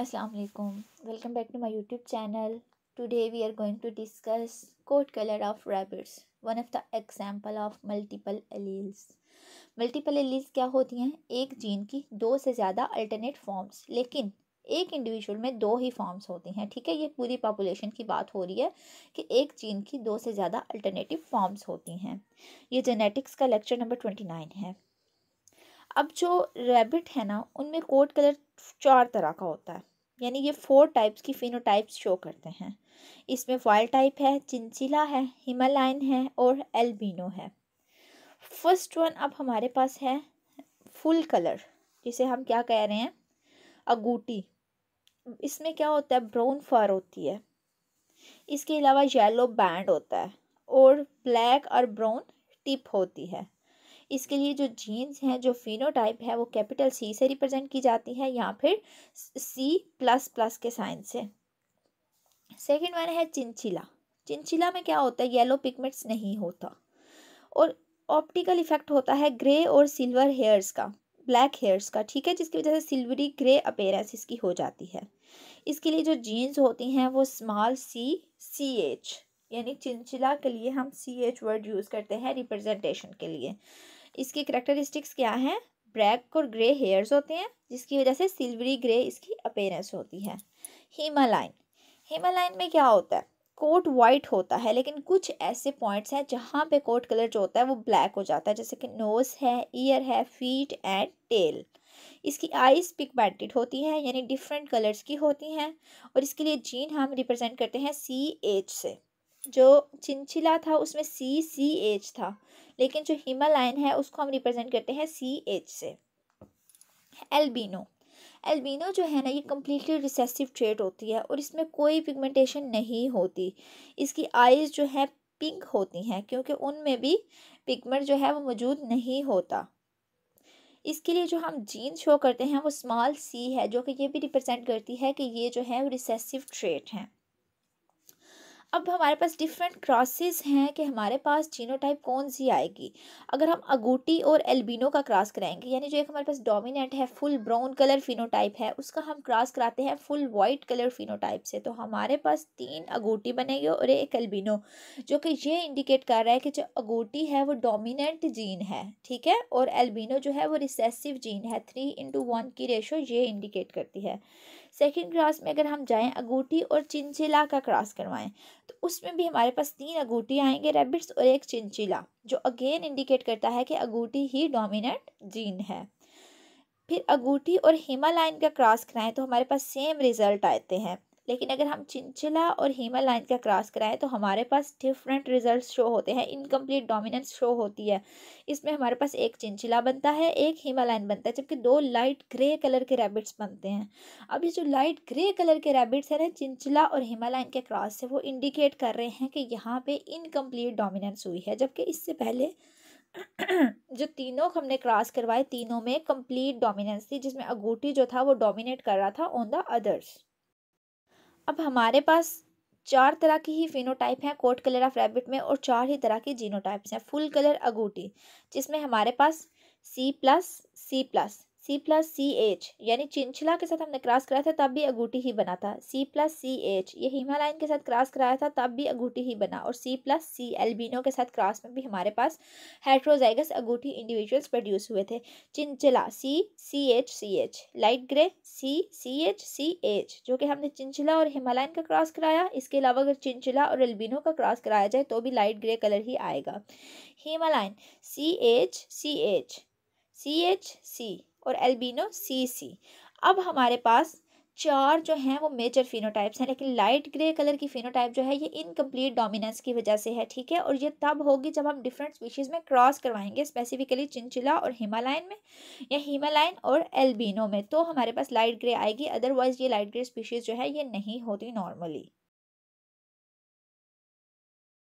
अस्सलाम वालेकुम welcome back to my YouTube channel today we are going to discuss coat colour of rabbits one of the example of multiple alleles multiple alleles क्या होती हैं एक gene की दो से ज़्यादा अल्टरनेट फॉर्म्स लेकिन एक इंडिविजुअल में दो ही फॉर्म्स होती हैं ठीक है ये पूरी पॉपुलेशन की बात हो रही है कि एक जीन की दो से ज़्यादा अल्टरनेटिव फॉर्म्स होती हैं ये जेनेटिक्स का लेक्चर नंबर ट्वेंटी नाइन है अब जो रैबिट है ना उनमें कोट कलर चार तरह का होता है यानी ये फोर टाइप्स की फिनोटाइप्स शो करते हैं इसमें वाइल्ड टाइप है चिंचिला है हिमालयन है और एल्बिनो है फर्स्ट वन अब हमारे पास है फुल कलर जिसे हम क्या कह रहे हैं अगूटी इसमें क्या होता है ब्राउन फर होती है इसके अलावा येलो बैंड होता है और ब्लैक और ब्राउन टिप होती है इसके लिए जो जीन्स हैं जो फिनोटाइप है वो कैपिटल सी से रिप्रेजेंट की जाती है या फिर सी प्लस प्लस के साइन से सेकेंड वन है चिंचिला चिंचिला में क्या होता है येलो पिगमेंट्स नहीं होता और ऑप्टिकल इफेक्ट होता है ग्रे और सिल्वर हेयर्स का ब्लैक हेयर्स का ठीक है जिसकी वजह से सिल्वरी ग्रे अपेयरेंस इसकी हो जाती है इसके लिए जो जीन्स होती हैं वो स्मॉल सी सी एच यानी चिंचिला के लिए हम सी एच वर्ड यूज़ करते हैं रिप्रेजेंटेशन के लिए इसके करेक्टरिस्टिक्स क्या हैं ब्लैक और ग्रे हेयर्स होते हैं जिसकी वजह से सिल्वरी ग्रे इसकी अपेयरेंस होती है हिमालयन हिमालयन में क्या होता है कोट वाइट होता है लेकिन कुछ ऐसे पॉइंट्स हैं जहाँ पे कोट कलर जो होता है वो ब्लैक हो जाता है जैसे कि नोज़ है ईयर है फीट एंड टेल इसकी आइज़ पिगमेंटेड होती हैं यानी डिफरेंट कलर्स की होती हैं और इसके लिए जीन हम रिप्रेजेंट करते हैं सी एच से जो चिंचिला था उसमें सी सी एच था लेकिन जो हिमालयन है उसको हम रिप्रेजेंट करते हैं सी एच से एल्बिनो एल्बिनो जो है ना ये कम्प्लीटली रिसेसिव ट्रेड होती है और इसमें कोई पिगमेंटेशन नहीं होती इसकी आइज़ जो है पिंक होती हैं क्योंकि उनमें भी पिगमेंट जो है वो मौजूद नहीं होता इसके लिए जो हम जीन शो करते हैं वो स्मॉल सी है जो कि ये भी रिप्रेजेंट करती है कि ये जो है वो रिसेसिव ट्रेट हैं अब हमारे पास डिफरेंट क्रॉसेस हैं कि हमारे पास जीनोटाइप कौन सी आएगी अगर हम अगूटी और एल्बिनो का क्रॉस कराएंगे यानी जो एक हमारे पास डोमिनेंट है फुल ब्राउन कलर फिनोटाइप है उसका हम क्रॉस कराते हैं फुल वाइट कलर फिनोटाइप से तो हमारे पास तीन अगूटी बनेगी और एक एल्बिनो जो कि ये इंडिकेट कर रहा है कि जो अगूटी है वो डोमिनेंट जीन है ठीक है और एल्बिनो जो है वो रिसेसिव जीन है थ्री इंटू वन की रेशो ये इंडिकेट करती है सेकेंड क्रॉस में अगर हम जाएँ अगूटी और चिंचिला का क्रॉस करवाएं तो उसमें भी हमारे पास तीन अगूटी आएंगे रेबिट्स और एक चिंचिला जो अगेन इंडिकेट करता है कि अगूटी ही डोमिनेंट जीन है फिर अंगूठी और हिमालयन का क्रॉस कराएं तो हमारे पास सेम रिजल्ट आते हैं लेकिन अगर हम चिंचिला और हीमा लाइन का क्रॉस कराएं तो हमारे पास डिफरेंट रिजल्ट शो होते हैं इनकम्प्लीट डोमिनेंस शो होती है इसमें हमारे पास एक चिंचिला बनता है एक हीमा लाइन बनता है जबकि दो लाइट ग्रे कलर के रैबिट्स बनते हैं अब ये जो लाइट ग्रे कलर के रैबिट्स हैं ना चिंचिला और हीमा लाइन के क्रॉस से वो इंडिकेट कर रहे हैं कि यहाँ पे इनकम्प्लीट डोमिनेंस हुई है जबकि इससे पहले जो तीनों को हमने क्रॉस करवाए तीनों में कंप्लीट डोमिनेंस थी जिसमें अगूठी जो था वो डोमिनेट कर रहा था ऑन द अदर्स अब हमारे पास चार तरह की ही फिनोटाइप हैं कोट कलर ऑफ रैबिट में और चार ही तरह की जीनोटाइप्स हैं फुल कलर अगूटी जिसमें हमारे पास C plus C plus C plus C H यानी चिंचला के साथ हमने क्रॉस कराया था तब भी अंगूठी ही बना था सी प्लस सी एच ये हिमालयन के साथ क्रॉस कराया था तब भी अंगूठी ही बना और सी प्लस सी एल्बिनो के साथ क्रॉस में भी हमारे पास हेट्रोजाइगस अंगूठी इंडिविजुअल्स प्रोड्यूस हुए थे chinchilla C C H C H light grey C C H C H जो कि हमने चिंचला और हिमालयन का क्रॉस कराया इसके अलावा अगर चिंचला और एल्बिनो का क्रॉस कराया जाए तो भी लाइट ग्रे कलर ही आएगा Himalayan C H C H C H C और एल्बिनो सी सी अब हमारे पास चार जो हैं वो मेजर फिनोटाइप्स हैं लेकिन लाइट ग्रे कलर की फिनोटाइप जो है ये इनकम्प्लीट डोमिनेंस की वजह से है ठीक है और ये तब होगी जब हम डिफरेंट स्पीशीज़ में क्रॉस करवाएंगे स्पेसिफिकली चिंचिला और हिमालयन में या हिमालयन और एल्बिनो में तो हमारे पास लाइट ग्रे आएगी अदरवाइज़ ये लाइट ग्रे स्पीशीज़ जो है ये नहीं होती नॉर्मली